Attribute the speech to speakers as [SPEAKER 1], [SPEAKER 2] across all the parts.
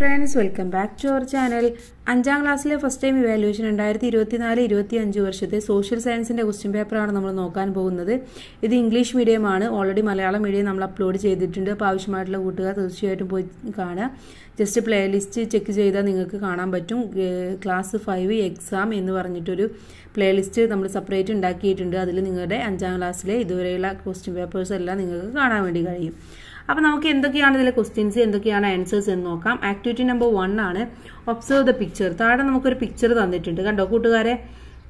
[SPEAKER 1] friends welcome back to our channel അഞ്ചാം ക്ലാസ്സിലെ first time evaluation രണ്ടായിരത്തി ഇരുപത്തിനാല് ഇരുപത്തി അഞ്ച് വർഷത്തെ സോഷ്യൽ സയൻസിന്റെ ക്വസ്റ്റ്യൻ പേപ്പറാണ് നമ്മൾ നോക്കാൻ പോകുന്നത് ഇത് ഇംഗ്ലീഷ് മീഡിയമാണ് ഓൾറെഡി മലയാളം മീഡിയം നമ്മൾ അപ്ലോഡ് ചെയ്തിട്ടുണ്ട് അപ്പോൾ ആവശ്യമായിട്ടുള്ള കൂട്ടുകാർ തീർച്ചയായിട്ടും പോയി കാണുക ജസ്റ്റ് പ്ലേ ലിസ്റ്റ് ചെക്ക് ചെയ്താൽ നിങ്ങൾക്ക് കാണാൻ പറ്റും ക്ലാസ് ഫൈവ് എക്സാം എന്ന് പറഞ്ഞിട്ടൊരു പ്ലേ ലിസ്റ്റ് നമ്മൾ സെപ്പറേറ്റ് ഉണ്ടാക്കിയിട്ടുണ്ട് അതിൽ നിങ്ങളുടെ അഞ്ചാം ക്ലാസ്സിലെ ഇതുവരെയുള്ള ക്വസ്റ്റ്യൻ പേപ്പേഴ്സ് എല്ലാം നിങ്ങൾക്ക് കാണാൻ വേണ്ടി കഴിയും അപ്പോൾ നമുക്ക് എന്തൊക്കെയാണ് ഇതിലെ ക്വസ്റ്റ്യൻസ് എന്തൊക്കെയാണ് ആൻസേഴ്സ് എന്ന് നോക്കാം ആക്ടിവിറ്റി നമ്പർ വൺ ആണ് ഒബ്സർവ് ദ പിക്ചർ താഴെ നമുക്കൊരു പിക്ചർ തന്നിട്ടുണ്ട് കണ്ടോ കൂട്ടുകാരെ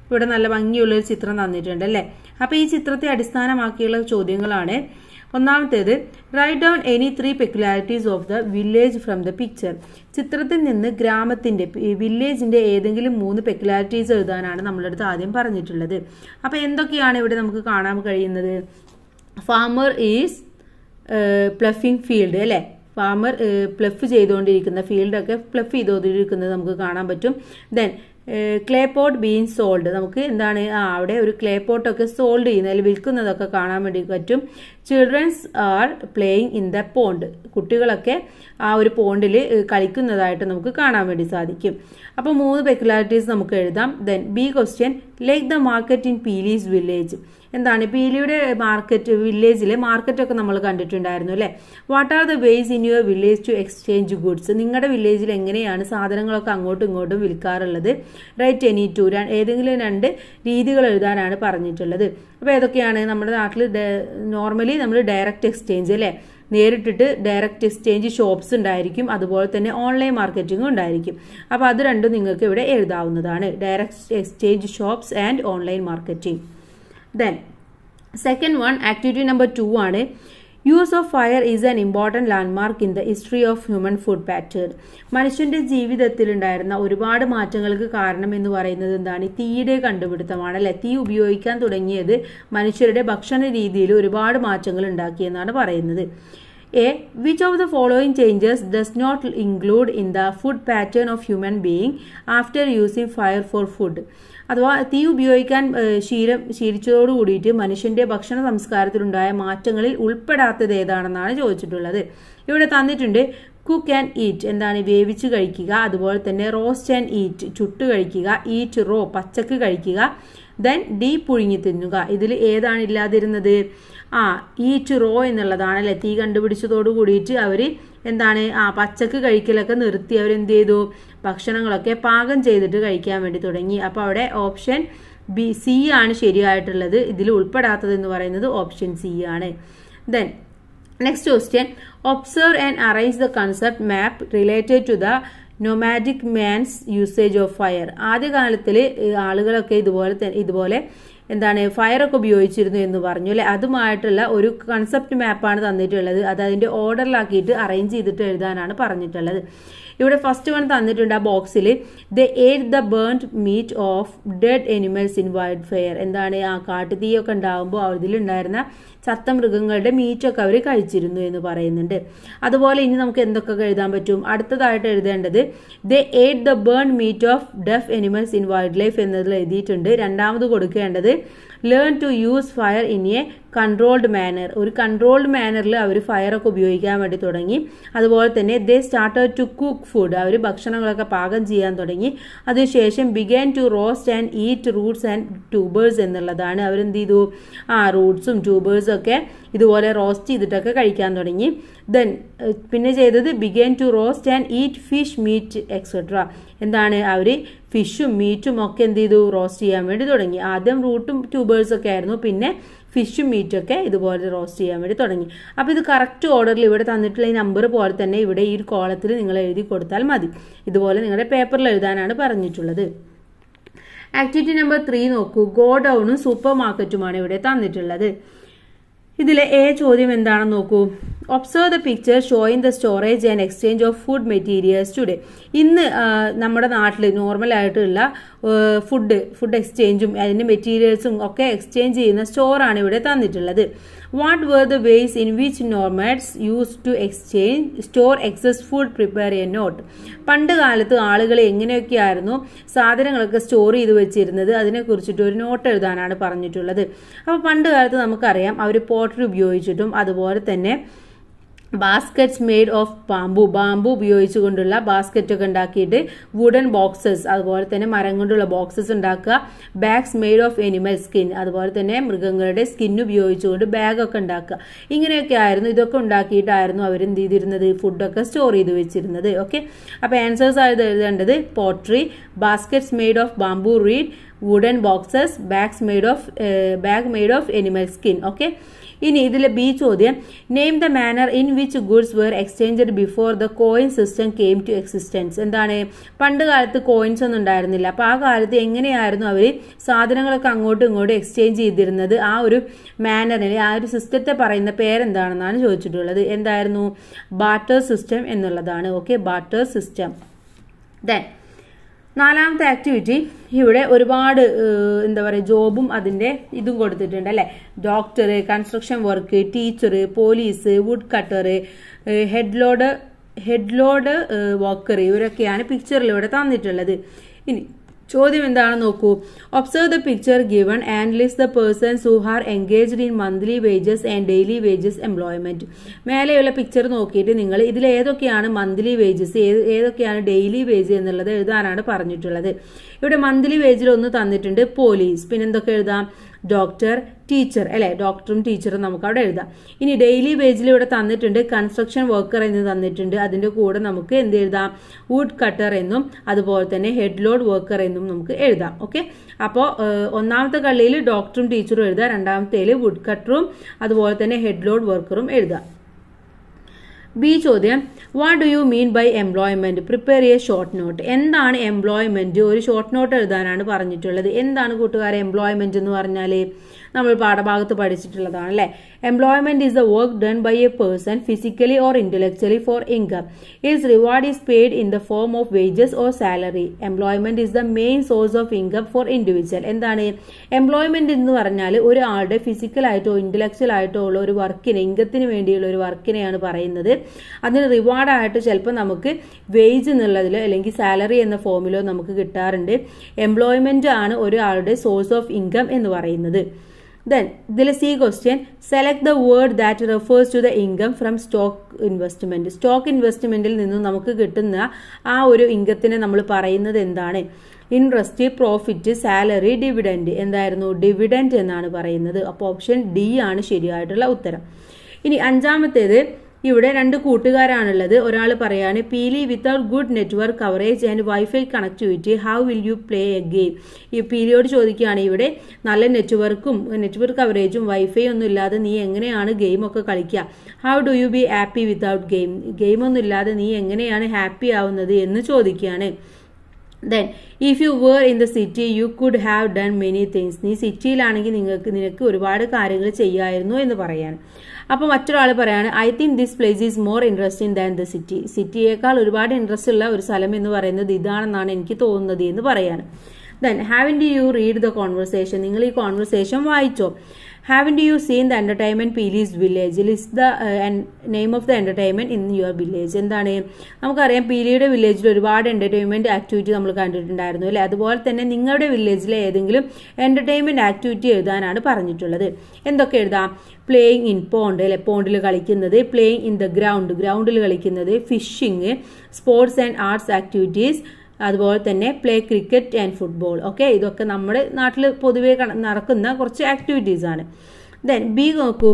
[SPEAKER 1] ഇവിടെ നല്ല ഭംഗിയുള്ളൊരു ചിത്രം തന്നിട്ടുണ്ട് അല്ലേ അപ്പോൾ ഈ ചിത്രത്തെ അടിസ്ഥാനമാക്കിയുള്ള ചോദ്യങ്ങളാണ് ഒന്നാമത്തേത് write down any three peculiarities of the village from the picture ചിത്രത്തിൽ നിന്ന് ഗ്രാമത്തിൻ്റെ വില്ലേജിൻ്റെ ഏതെങ്കിലും മൂന്ന് പെക്കുലാരിറ്റീസ് എഴുതാനാണ് നമ്മളടുത്ത് ആദ്യം പറഞ്ഞിട്ടുള്ളത് അപ്പോൾ എന്തൊക്കെയാണ് ഇവിടെ നമുക്ക് കാണാൻ കഴിയുന്നത് ഫാമർ ഈസ് പ്ലഫിംഗ് ഫീൽഡ് അല്ലേ ഫാമർ പ്ലഫ് ചെയ്തുകൊണ്ടിരിക്കുന്ന ഫീൽഡൊക്കെ പ്ലഫ് ചെയ്തുകൊണ്ടിരിക്കുന്നത് നമുക്ക് കാണാൻ പറ്റും then clay pot been sold നമുക്ക് എന്താണ് ആ അവിടെ ഒരു ക്ലേ പോട്ടൊക്കെ സോൾഡ് ചെയ്യുന്ന അല്ലെങ്കിൽ വിൽക്കുന്നതൊക്കെ കാണാൻ വേണ്ടി പറ്റും childrens are playing in the pond കുട്ടികളൊക്കെ ആ ഒരു പോണ്ടിൽ കളിക്കുന്നതായിട്ട് നമുക്ക് കാണാൻ വേണ്ടി സാധിക്കും അപ്പോൾ മൂന്ന് പെക്കുലാരിറ്റീസ് നമുക്ക് എഴുതാം then B question like the market in Peeli's village എന്താണ് പീലിയുടെ മാർക്കറ്റ് വില്ലേജിലെ മാർക്കറ്റൊക്കെ നമ്മൾ കണ്ടിട്ടുണ്ടായിരുന്നു അല്ലേ what are the ways in your village to exchange goods നിങ്ങളുടെ വില്ലേജിൽ എങ്ങനെയാണ് സാധനങ്ങളൊക്കെ അങ്ങോട്ടും ഇങ്ങോട്ടും വിൽക്കാറുള്ളത് റൈറ്റ് എനി ടു ഏതെങ്കിലും രണ്ട് രീതികൾ എഴുതാനാണ് പറഞ്ഞിട്ടുള്ളത് അപ്പോൾ ഏതൊക്കെയാണ് നമ്മുടെ നാട്ടിൽ നോർമലി നമ്മൾ ഡയറക്റ്റ് എക്സ്ചേഞ്ച് അല്ലേ നേരിട്ടിട്ട് ഡയറക്റ്റ് എക്സ്ചേഞ്ച് ഷോപ്സ് ഉണ്ടായിരിക്കും അതുപോലെ തന്നെ ഓൺലൈൻ മാർക്കറ്റിംഗും ഉണ്ടായിരിക്കും അപ്പോൾ അത് രണ്ടും നിങ്ങൾക്ക് ഇവിടെ എഴുതാവുന്നതാണ് direct exchange shops and online marketing then second one activity number two ആണ് use of fire is an important mark in the history of human food pattern മനുഷ്യന്റെ ജീവിതത്തിലുണ്ടായിരുന്ന ഒരുപാട് മാറ്റങ്ങൾക്ക് കാരണം എന്ന് പറയുന്നത് എന്താണ് തീയുടെ കണ്ടുപിടുത്തമാണ് അല്ലെ തീ ഉപയോഗിക്കാൻ തുടങ്ങിയത് മനുഷ്യരുടെ ഭക്ഷണ രീതിയിൽ ഒരുപാട് മാറ്റങ്ങൾ ഉണ്ടാക്കിയെന്നാണ് പറയുന്നത് A which of the following changes does not include in the food pattern of human being after using fire for food അഥവാ തീ ഉപയോഗിക്കാൻ ശീലം ശീലിച്ചതോടു കൂടിയിട്ട് മനുഷ്യൻ്റെ ഭക്ഷണ സംസ്കാരത്തിലുണ്ടായ മാറ്റങ്ങളിൽ ഉൾപ്പെടാത്തത് ഏതാണെന്നാണ് ചോദിച്ചിട്ടുള്ളത് ഇവിടെ തന്നിട്ടുണ്ട് കുക്ക് ആൻഡ് ഈറ്റ് എന്താണ് വേവിച്ച് കഴിക്കുക അതുപോലെ തന്നെ റോസ്റ്റ് ആൻഡ് ഈറ്റ് ചുട്ട് കഴിക്കുക ഈറ്റ് റോ പച്ചക്ക് കഴിക്കുക ദെൻ ഡീ പുഴുങ്ങി തിന്നുക ഇതിൽ ഏതാണ് ഇല്ലാതിരുന്നത് ആ ഈച്ച് റോ എന്നുള്ളതാണ് അല്ലേ തീ കണ്ടുപിടിച്ചതോട് കൂടിയിട്ട് അവർ എന്താണ് ആ പച്ചക്ക് കഴിക്കലൊക്കെ നിർത്തി എന്ത് ചെയ്തു ഭക്ഷണങ്ങളൊക്കെ പാകം ചെയ്തിട്ട് കഴിക്കാൻ വേണ്ടി തുടങ്ങി അപ്പോൾ അവിടെ ഓപ്ഷൻ ബി സി ആണ് ശരിയായിട്ടുള്ളത് ഇതിൽ ഉൾപ്പെടാത്തത് എന്ന് പറയുന്നത് ഓപ്ഷൻ സി ആണ് then next question observe and arrange the concept map related to the nomadic man's usage of fire ആദ്യകാലത്തിൽ ആളുകളൊക്കെ ഇതുപോലെ ഇതുപോലെ എന്താണ് ഫയറൊക്കെ ഉപയോഗിച്ചിരുന്നു എന്ന് പറഞ്ഞു അല്ലെ അതുമായിട്ടുള്ള ഒരു കൺസെപ്റ്റ് മാപ്പാണ് തന്നിട്ടുള്ളത് അത് അതിൻ്റെ ഓർഡറിലാക്കിയിട്ട് അറേഞ്ച് ചെയ്തിട്ട് എഴുതാനാണ് പറഞ്ഞിട്ടുള്ളത് ഇവിടെ ഫസ്റ്റ് വൺ തന്നിട്ടുണ്ട് ആ ബോക്സിൽ they ate the burn meat of dead animals in wild fire എന്താണ് ആ കാട്ടുതീയൊക്കെ ഉണ്ടാകുമ്പോൾ ഇതിലുണ്ടായിരുന്ന ചത്ത മൃഗങ്ങളുടെ മീറ്റൊക്കെ അവർ കഴിച്ചിരുന്നു എന്ന് പറയുന്നുണ്ട് അതുപോലെ ഇനി നമുക്ക് എന്തൊക്കെ എഴുതാൻ പറ്റും അടുത്തതായിട്ട് എഴുതേണ്ടത് they ate the burn meat of dead animals in wildlife എന്നതിൽ എഴുതിയിട്ടുണ്ട് രണ്ടാമത് കൊടുക്കേണ്ടത് learn to use fire in a controlled manner ഒരു കൺട്രോൾഡ് മാനറിൽ അവർ ഫയറൊക്കെ ഉപയോഗിക്കാൻ വേണ്ടി തുടങ്ങി അതുപോലെ തന്നെ they start to cook food അവർ ഭക്ഷണങ്ങളൊക്കെ പാകം ചെയ്യാൻ തുടങ്ങി അതിനുശേഷം began to roast and eat roots and tubers എന്നുള്ളതാണ് അവരെന്ത് ചെയ്തു ആ റൂട്ട്സും ട്യൂബേഴ്സും ഒക്കെ ഇതുപോലെ റോസ്റ്റ് ചെയ്തിട്ടൊക്കെ കഴിക്കാൻ തുടങ്ങി ദെൻ പിന്നെ ചെയ്തത് began to roast and eat fish meat etcetera എന്താണ് അവർ ഫിഷും മീറ്റും ഒക്കെ എന്ത് ചെയ്തു റോസ്റ്റ് ചെയ്യാൻ വേണ്ടി തുടങ്ങി ആദ്യം റൂട്ടും ട്യൂബേഴ്സൊക്കെ ആയിരുന്നു പിന്നെ ഫിഷും മീറ്റൊക്കെ ഒക്കെ ഇതുപോലെ റോസ്റ്റ് ചെയ്യാൻ വേണ്ടി തുടങ്ങി അപ്പോൾ ഇത് കറക്റ്റ് ഓർഡറിൽ ഇവിടെ തന്നിട്ടുള്ള ഈ നമ്പർ പോലെ തന്നെ ഇവിടെ ഈ ഒരു കോളത്തിൽ നിങ്ങൾ എഴുതി കൊടുത്താൽ മതി ഇതുപോലെ നിങ്ങളുടെ പേപ്പറിൽ എഴുതാനാണ് പറഞ്ഞിട്ടുള്ളത് ആക്ടിവിറ്റി നമ്പർ ത്രീ നോക്കൂ ഗോഡൌണും സൂപ്പർ മാർക്കറ്റുമാണ് ഇവിടെ തന്നിട്ടുള്ളത് ഇതിലെ എ ചോദ്യം എന്താണെന്ന് നോക്കൂ observe the picture show in the storage and exchange of food materials today ഇന്ന് നമ്മുടെ നാട്ടിൽ നോർമൽ ആയിട്ടുള്ള ഫുഡ് ഫുഡ് എക്സ്ചേഞ്ചും അതിൻ്റെ മെറ്റീരിയൽസും ഒക്കെ എക്സ്ചേഞ്ച് ചെയ്യുന്ന സ്റ്റോറാണ് ഇവിടെ തന്നിട്ടുള്ളത് what were the ways in which nomads use to exchange store excess food prepare a note പണ്ട് കാലത്ത് ആളുകൾ എങ്ങനെയൊക്കെയായിരുന്നു സാധനങ്ങളൊക്കെ സ്റ്റോർ ചെയ്ത് വെച്ചിരുന്നത് അതിനെക്കുറിച്ചിട്ട് ഒരു നോട്ട് എഴുതാനാണ് പറഞ്ഞിട്ടുള്ളത് അപ്പോൾ പണ്ട് കാലത്ത് നമുക്കറിയാം അവർ പോട്ടറി ഉപയോഗിച്ചിട്ടും അതുപോലെ തന്നെ baskets made of bamboo bamboo ഉപയോഗിച്ചുകൊണ്ടുള്ള ബാസ്ക്കറ്റൊക്കെ ഉണ്ടാക്കിയിട്ട് വുഡൻ ബോക്സസ് അതുപോലെ തന്നെ മരം കൊണ്ടുള്ള ബോക്സസ് ഉണ്ടാക്കുക bags made of animal skin അതുപോലെ തന്നെ മൃഗങ്ങളുടെ സ്കിൻ ഉപയോഗിച്ചുകൊണ്ട് ബാഗൊക്കെ ഉണ്ടാക്കുക ഇങ്ങനെയൊക്കെ ആയിരുന്നു ഇതൊക്കെ ഉണ്ടാക്കിയിട്ടായിരുന്നു അവർ എന്ത് ചെയ്തിരുന്നത് ഫുഡൊക്കെ സ്റ്റോർ ചെയ്ത് വെച്ചിരുന്നത് ഓക്കെ അപ്പോൾ ആൻസേഴ്സ് ആയത് എഴുതേണ്ടത് pottery baskets made of bamboo reed wooden boxes bags made of bag made of animal skin okay ഇനി ഇതിലെ ബി ചോദ്യം name the manner in which goods were exchanged before the coin system came to existence എന്താണ് പണ്ട് കാലത്ത് coins ഒന്നും ഉണ്ടായിരുന്നില്ല അപ്പോൾ ആ കാലത്ത് എങ്ങനെയായിരുന്നു അവർ സാധനങ്ങളൊക്കെ അങ്ങോട്ടും ഇങ്ങോട്ടും എക്സ്ചേഞ്ച് ചെയ്തിരുന്നത് ആ ഒരു മാനറിൽ ആ ഒരു സിസ്റ്റത്തെ പറയുന്ന പേരെന്താണെന്നാണ് ചോദിച്ചിട്ടുള്ളത് എന്തായിരുന്നു ബാർട്ടർ സിസ്റ്റം എന്നുള്ളതാണ് ഓക്കെ ബാർട്ടർ സിസ്റ്റം ദെൻ നാലാമത്തെ ആക്ടിവിറ്റി ഇവിടെ ഒരുപാട് എന്താ പറയുക ജോബും അതിൻ്റെ ഇതും കൊടുത്തിട്ടുണ്ട് അല്ലേ doctor construction work teacher police woodcutter head load head load worker ഇവരൊക്കെയാണ് പിക്ചറിൽ ഇവിടെ തന്നിട്ടുള്ളത് ഇനി ചോദ്യം എന്താണ് നോക്കൂ observe the picture given and list the persons who are engaged in monthly wages and daily wages employment മേലെയുള്ള പിക്ചർ നോക്കിയിട്ട് നിങ്ങൾ ഇതിൽ ഏതൊക്കെയാണ് മന്ത്ലി വേജസ് ഏതൊക്കെയാണ് ഡെയിലി വേജ് എന്നുള്ളത് എഴുതാനാണ് പറഞ്ഞിട്ടുള്ളത് ഇവിടെ മന്ത്ലി വേജിൽ ഒന്ന് തന്നിട്ടുണ്ട് പോലീസ് പിന്നെന്തൊക്കെ എഴുതാം ഡോക്ടർ ടീച്ചർ അല്ലെ ഡോക്ടറും ടീച്ചറും നമുക്ക് അവിടെ എഴുതാം ഇനി ഡെയിലി വേജിൽ ഇവിടെ തന്നിട്ടുണ്ട് കൺസ്ട്രക്ഷൻ വർക്കർ എന്ന് തന്നിട്ടുണ്ട് അതിൻ്റെ കൂടെ നമുക്ക് എന്ത് എഴുതാം വുഡ് കട്ടർ എന്നും അതുപോലെ തന്നെ ഹെഡ് ലോഡ് വർക്കർ എന്നും നമുക്ക് എഴുതാം ഓക്കെ അപ്പോൾ ഒന്നാമത്തെ കള്ളിയിൽ ഡോക്ടറും ടീച്ചറും എഴുതാം രണ്ടാമത്തേൽ വുഡ് കട്ടറും അതുപോലെ തന്നെ ഹെഡ് ലോഡ് വർക്കറും എഴുതാം ബി ചോദ്യം what do you mean by employment prepare a short note എന്താണ് എംപ്ലോയ്മെന്റ് ഒരു ഷോർട്ട് നോട്ട് എഴുതാനാണ് പറഞ്ഞിട്ടുള്ളത് എന്താണ് കൂട്ടുകാരെ എംപ്ലോയ്മെന്റ് എന്ന് പറഞ്ഞാൽ നമ്മൾ പാഠഭാഗത്ത് പഠിച്ചിട്ടുള്ളതാണ് അല്ലേ employment is the work done by a person physically or intellectually for income is reward is paid in the form of wages or salary employment is the main source of income for individual എന്താണ് employment എന്ന് പറഞ്ഞാൽ ഒരാളുടെ ഫിസിക്കലായിട്ടോ intellectual ആയിട്ടോ ഉള്ള ഒരു വർക്കിനെ ഇൻകത്തിന് വേണ്ടിയുള്ള ഒരു വർക്കിനെയാണ് പറയുന്നത് അതിന് റിവാർഡായിട്ട് ചിലപ്പോൾ നമുക്ക് വേജ് എന്നുള്ളതിൽ അല്ലെങ്കിൽ സാലറി എന്ന ഫോമിലോ നമുക്ക് കിട്ടാറുണ്ട് എംപ്ലോയ്മെൻ്റ് ആണ് ഒരാളുടെ സോഴ്സ് ഓഫ് ഇൻകം എന്ന് പറയുന്നത് ദെൻ ഇതിൽ C question select the word that refers to the income from stock investment stock ഇൻവെസ്റ്റ്മെൻറ്റിൽ നിന്നും നമുക്ക് കിട്ടുന്ന ആ ഒരു ഇൻകത്തിനെ നമ്മൾ പറയുന്നത് എന്താണ് ഇൻട്രസ്റ്റ് പ്രോഫിറ്റ് സാലറി ഡിവിഡൻറ്റ് എന്തായിരുന്നു ഡിവിഡൻറ്റ് എന്നാണ് പറയുന്നത് അപ്പോൾ ഓപ്ഷൻ ഡി ആണ് ശരിയായിട്ടുള്ള ഉത്തരം ഇനി അഞ്ചാമത്തേത് ഇവിടെ രണ്ട് കൂട്ടുകാരാണുള്ളത് ഒരാൾ പറയാണ് Peeli without good network coverage and wifi connectivity how will you play a game ഈ പീലിയോട് ചോദിക്കുകയാണ് ഇവിടെ നല്ല നെറ്റ്വർക്കും നെറ്റ്വർക്ക് കവറേജും വൈഫൈ ഒന്നും ഇല്ലാതെ നീ എങ്ങനെയാണ് ഗെയിം ഒക്കെ കളിക്കുക how do you be happy without game ഗെയിമൊന്നും ഇല്ലാതെ നീ എങ്ങനെയാണ് ഹാപ്പി ആവുന്നത് എന്ന് ചോദിക്കുകയാണ് then if you were in the city you could have done many things നീ സിറ്റിയിലാണെങ്കിൽ നിങ്ങൾക്ക് നിനക്ക് ഒരുപാട് കാര്യങ്ങൾ ചെയ്യായിരുന്നു എന്ന് പറയാൻ അപ്പോൾ മറ്റൊരാൾ പറയാണ് I think this place is more interesting than the city സിറ്റിയേക്കാൾ ഒരുപാട് ഇൻട്രസ്റ്റ് ഉള്ള ഒരു സ്ഥലം എന്ന് പറയുന്നത് ഇതാണെന്നാണ് എനിക്ക് തോന്നുന്നത് എന്ന് പറയാണ് then haven't you read the conversation നിങ്ങൾ ഈ കോൺവെർസേഷൻ വായിച്ചോ Haven't you seen the entertainment Peeli's village list the name of the entertainment in your village എന്താണ് നമുക്കറിയാം പീലിയുടെ വില്ലേജിൽ ഒരുപാട് എൻ്റർടൈൻമെൻറ്റ് ആക്ടിവിറ്റി നമ്മൾ കണ്ടിട്ടുണ്ടായിരുന്നു അല്ലേ അതുപോലെ തന്നെ നിങ്ങളുടെ വില്ലേജിലെ ഏതെങ്കിലും എൻ്റർടൈൻമെൻറ്റ് ആക്ടിവിറ്റി എഴുതാനാണ് പറഞ്ഞിട്ടുള്ളത് എന്തൊക്കെ എഴുതാം പ്ലേയിങ് ഇൻ പോണ്ട് അല്ലെ പോണ്ടിൽ കളിക്കുന്നത് പ്ലേയിങ് ഇൻ ദ ഗ്രൗണ്ട് ഗ്രൗണ്ടിൽ കളിക്കുന്നത് fishing sports and arts activities അതുപോലെ തന്നെ play cricket and football okay ഇതൊക്കെ നമ്മുടെ നാട്ടിൽ പൊതുവേ നടക്കുന്ന കുറച്ച് ആക്ടിവിറ്റീസ് ആണ് ദെൻ ബി നോക്കൂ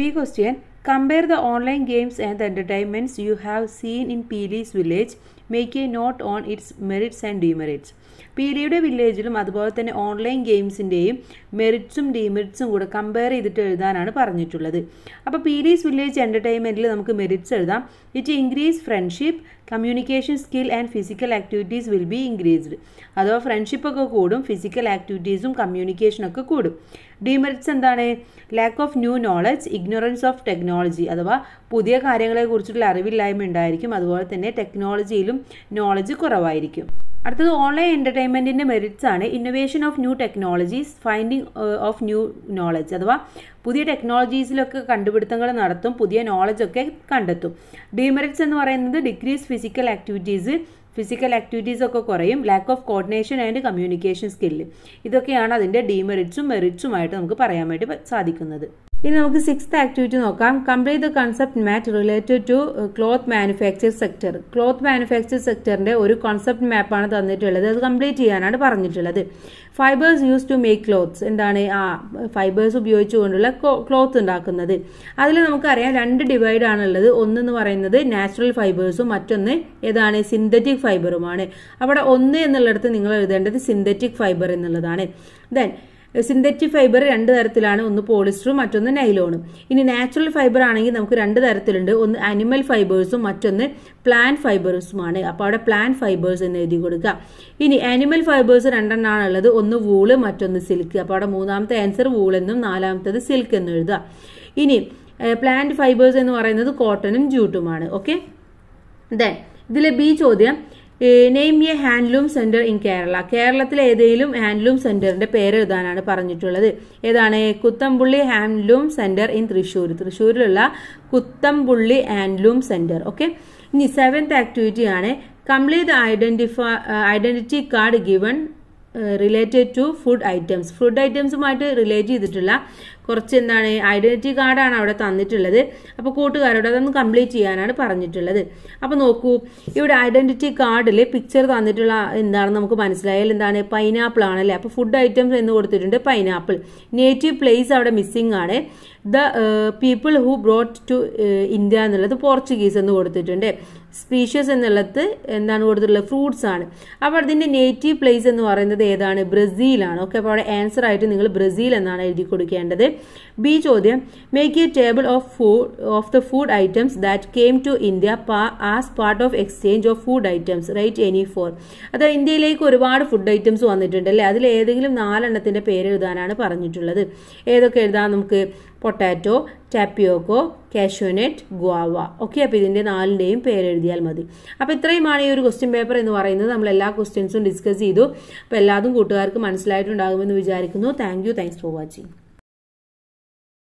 [SPEAKER 1] B question compare the online games and entertainments you have seen in Peeli's village make a note on its merits and demerits പീലിയുടെ വില്ലേജിലും അതുപോലെ തന്നെ ഓൺലൈൻ ഗെയിംസിൻ്റെയും മെറിറ്റ്സും ഡിമെറിറ്റ്സും കൂടെ കമ്പയർ ചെയ്തിട്ട് എഴുതാനാണ് പറഞ്ഞിട്ടുള്ളത് അപ്പോൾ പീലീസ് വില്ലേജ് എൻ്റർടൈൻമെൻറ്റിൽ നമുക്ക് മെറിറ്റ്സ് എഴുതാം it increase friendship communication skill and physical activities will be increased അഥവാ ഫ്രണ്ട്ഷിപ്പൊക്കെ കൂടും ഫിസിക്കൽ ആക്ടിവിറ്റീസും കമ്മ്യൂണിക്കേഷനൊക്കെ കൂടും ഡിമെറിറ്റ്സ് എന്താണ് lack of new knowledge ignorance of technology അഥവാ പുതിയ കാര്യങ്ങളെക്കുറിച്ചുള്ള അറിവില്ലായ്മ ഉണ്ടായിരിക്കും അതുപോലെ തന്നെ ടെക്നോളജിയിലും നോളജ് കുറവായിരിക്കും അടുത്തത് ഓൺലൈൻ എൻ്റർടൈൻമെൻറ്റിൻ്റെ മെറിറ്റ്സ് ആണ് innovation of new technologies finding of new knowledge അഥവാ പുതിയ ടെക്നോളജീസിലൊക്കെ കണ്ടുപിടുത്തങ്ങൾ നടത്തും പുതിയ നോളജൊക്കെ കണ്ടെത്തും ഡിമെറിറ്റ്സ് എന്ന് പറയുന്നത് degrees physical activities physical activities ഒക്കെ കുറയും lack of coordination and communication skill ഇതൊക്കെയാണ് അതിൻ്റെ ഡിമെറിറ്റ്സും മെറിറ്റ്സുമായിട്ട് നമുക്ക് പറയാൻ വേണ്ടി സാധിക്കുന്നത് ഇനി നമുക്ക് സിക്സ്ത് ആക്ടിവിറ്റി നോക്കാം complete the concept map related to cloth manufacture sector cloth manufacture സെക്ടറിന്റെ ഒരു കൺസെപ്റ്റ് മാപ്പാണ് തന്നിട്ടുള്ളത് അത് കംപ്ലീറ്റ് ചെയ്യാനാണ് പറഞ്ഞിട്ടുള്ളത് fibres use to make clothes എന്താണ് ആ ഫൈബേഴ്സ് ഉപയോഗിച്ചുകൊണ്ടുള്ള ക്ലോത്ത് ഉണ്ടാക്കുന്നത് അതിൽ നമുക്കറിയാം രണ്ട് ഡിവൈഡ് ആണുള്ളത് ഒന്നെന്ന് പറയുന്നത് നാച്ചുറൽ ഫൈബേഴ്സും മറ്റൊന്ന് ഏതാണ് സിന്തറ്റിക് ഫൈബറുമാണ് അവിടെ ഒന്ന് എന്നുള്ളിടത്ത് നിങ്ങൾ എഴുതേണ്ടത് സിന്തറ്റിക് ഫൈബർ എന്നുള്ളതാണ് ദെൻ സിന്തറ്റിക് ഫൈബർ രണ്ട് തരത്തിലാണ് ഒന്ന് പോളിസ്റ്ററും മറ്റൊന്ന് നൈലോണും ഇനി നാച്ചുറൽ ഫൈബർ ആണെങ്കിൽ നമുക്ക് രണ്ട് തരത്തിലുണ്ട് ഒന്ന് അനിമൽ ഫൈബേഴ്സും മറ്റൊന്ന് പ്ലാന്റ് ഫൈബേഴ്സുമാണ് അപ്പോൾ അവിടെ പ്ലാന്റ് ഫൈബേഴ്സ് എന്ന് എഴുതി കൊടുക്കുക ഇനി അനിമൽ ഫൈബേഴ്സ് ഉള്ളത് ഒന്ന് വൂള് മറ്റൊന്ന് സിൽക്ക് അപ്പോൾ അവിടെ മൂന്നാമത്തെ ആൻസർ വൂൾ എന്നും നാലാമത്തേത് സിൽക്ക് എന്നും എഴുതുക ഇനി പ്ലാന്റ് ഫൈബേഴ്സ് എന്ന് പറയുന്നത് കോട്ടനും ജൂട്ടുമാണ് ഓക്കെ ദെൻ ഇതിലെ ബി ചോദ്യം name a handloom centre in Kerala കേരളത്തിലെ ഏതെങ്കിലും ഹാൻഡ്ലൂം സെന്ററിന്റെ പേര് എഴുതാനാണ് പറഞ്ഞിട്ടുള്ളത് ഏതാണ് Kuthampully handloom centre in Thrissur തൃശ്ശൂരിലുള്ള കുത്തമ്പുള്ളി ഹാൻഡ്ലൂം സെന്റർ ഓക്കെ ഇനി സെവൻത് ആക്ടിവിറ്റി ആണ് complete identify identity card given related to food items food ഐറ്റംസുമായിട്ട് റിലേറ്റ് ചെയ്തിട്ടുള്ള കുറച്ച് എന്താണ് ഐഡൻറ്റിറ്റി കാർഡാണ് അവിടെ തന്നിട്ടുള്ളത് അപ്പോൾ കൂട്ടുകാരോട് അതൊന്ന് കംപ്ലീറ്റ് ചെയ്യാനാണ് പറഞ്ഞിട്ടുള്ളത് അപ്പോൾ നോക്കൂ ഇവിടെ ഐഡൻറ്റിറ്റി കാർഡിൽ പിക്ചർ തന്നിട്ടുള്ള എന്താണെന്ന് നമുക്ക് മനസ്സിലായാൽ എന്താണ് പൈനാപ്പിൾ ആണല്ലേ അപ്പോൾ ഫുഡ് ഐറ്റംസ് എന്ന് കൊടുത്തിട്ടുണ്ട് പൈനാപ്പിൾ നേറ്റീവ് പ്ലേസ് അവിടെ മിസ്സിംഗ് ആണ് the people who brought to India എന്നുള്ളത് പോർച്ചുഗീസ് എന്ന് കൊടുത്തിട്ടുണ്ട് സ്പീഷ്യസ് എന്നുള്ളത് എന്താണ് കൊടുത്തിട്ടുള്ളത് ഫ്രൂട്ട്സ് ആണ് അപ്പോൾ അതിൻ്റെ നേറ്റീവ് പ്ലേസ് എന്ന് പറയുന്നത് ഏതാണ് ബ്രസീലാണ് ഓക്കെ അപ്പോൾ അവിടെ ആൻസർ ആയിട്ട് നിങ്ങൾ ബ്രസീൽ എന്നാണ് എഴുതി കൊടുക്കേണ്ടത് ബി ചോദ്യം make a table of food of the food items that came to India as part of exchange of food items write any four അതായത് ഇന്ത്യയിലേക്ക് ഒരുപാട് ഫുഡ് ഐറ്റംസ് വന്നിട്ടുണ്ട് അല്ലേ അതിൽ ഏതെങ്കിലും നാലെണ്ണത്തിൻ്റെ പേര് എഴുതാനാണ് പറഞ്ഞിട്ടുള്ളത് ഏതൊക്കെ എഴുതാം നമുക്ക് potato tapioca cashew nut guava okay അപ്പോൾ ഇതിൻ്റെ നാലിൻ്റെയും പേരെഴുതിയാൽ മതി അപ്പോൾ ഇത്രയുമാണ് ഈ ഒരു ക്വസ്റ്റ്യൻ പേപ്പർ എന്ന് പറയുന്നത് നമ്മൾ എല്ലാ ക്വസ്റ്റ്യൻസും ഡിസ്കസ് ചെയ്തു അപ്പോൾ എല്ലാതും കൂട്ടുകാർക്ക് മനസ്സിലായിട്ടുണ്ടാകുമെന്ന് വിചാരിക്കുന്നു thank you thanks for watching